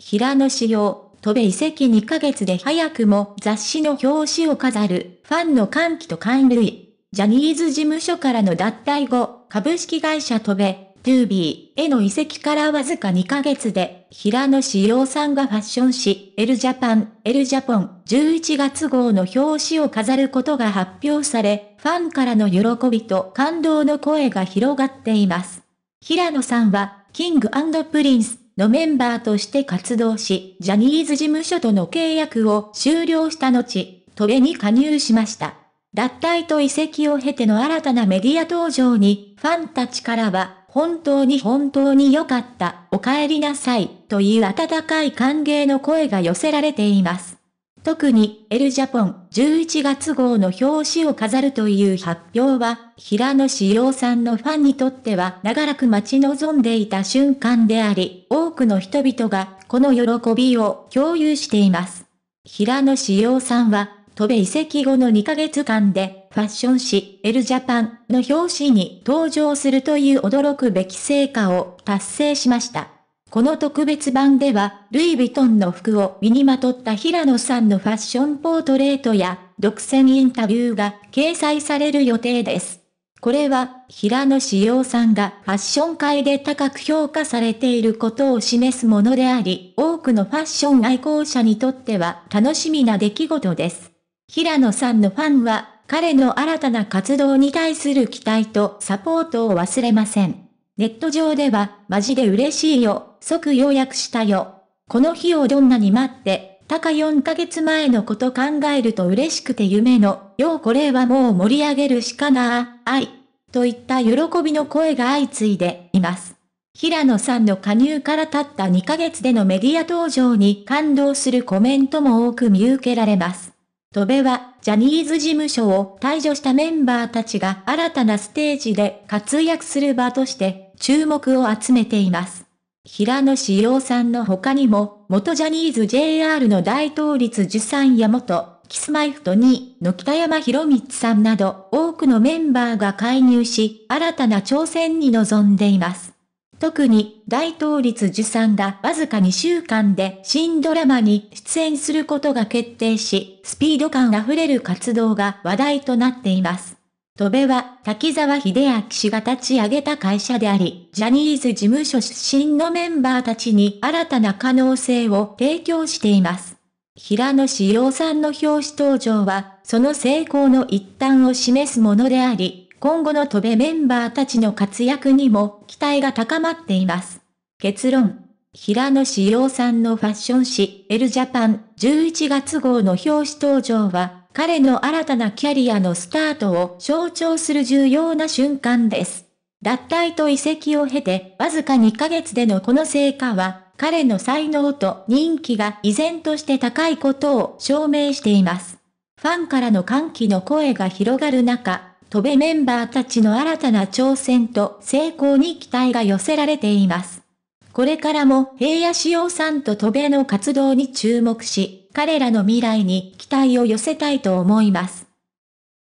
平野紫耀、戸部移籍2ヶ月で早くも雑誌の表紙を飾る、ファンの歓喜と感類。ジャニーズ事務所からの脱退後、株式会社戸部、トゥービーへの移籍からわずか2ヶ月で、平野紫耀さんがファッション誌、エルジャパン、エルジャポン、11月号の表紙を飾ることが発表され、ファンからの喜びと感動の声が広がっています。平野さんは、キングプリンス、のメンバーとして活動し、ジャニーズ事務所との契約を終了した後、トレに加入しました。脱退と移籍を経ての新たなメディア登場に、ファンたちからは、本当に本当に良かった、お帰りなさい、という温かい歓迎の声が寄せられています。特に、エルジャポン11月号の表紙を飾るという発表は、平野志陽さんのファンにとっては長らく待ち望んでいた瞬間であり、大くの人々がこの喜びを共有しています。平野志陽さんは、戸部移籍後の2ヶ月間でファッション誌エルジャパンの表紙に登場するという驚くべき成果を達成しました。この特別版では、ルイ・ヴィトンの服を身にまとった平野さんのファッションポートレートや、独占インタビューが掲載される予定です。これは、平野志耀さんがファッション界で高く評価されていることを示すものであり、多くのファッション愛好者にとっては楽しみな出来事です。平野さんのファンは、彼の新たな活動に対する期待とサポートを忘れません。ネット上では、マジで嬉しいよ、即予約したよ。この日をどんなに待って、たか4ヶ月前のこと考えると嬉しくて夢のようこれはもう盛り上げるしかない。といった喜びの声が相次いでいます。平野さんの加入からたった2ヶ月でのメディア登場に感動するコメントも多く見受けられます。戸部は、ジャニーズ事務所を退場したメンバーたちが新たなステージで活躍する場として、注目を集めています。平野志陽さんの他にも、元ジャニーズ JR の大統率受産や元キスマイフト2の北山博光さんなど多くのメンバーが介入し、新たな挑戦に臨んでいます。特に大統率受産がわずか2週間で新ドラマに出演することが決定し、スピード感あふれる活動が話題となっています。戸部は滝沢秀明氏が立ち上げた会社であり、ジャニーズ事務所出身のメンバーたちに新たな可能性を提供しています。平野志陽さんの表紙登場は、その成功の一端を示すものであり、今後の戸部メンバーたちの活躍にも期待が高まっています。結論。平野志陽さんのファッション誌、エルジャパン11月号の表紙登場は、彼の新たなキャリアのスタートを象徴する重要な瞬間です。脱退と移籍を経て、わずか2ヶ月でのこの成果は、彼の才能と人気が依然として高いことを証明しています。ファンからの歓喜の声が広がる中、戸部メンバーたちの新たな挑戦と成功に期待が寄せられています。これからも平野志陽さんと戸部の活動に注目し、彼らの未来に期待を寄せたいと思います。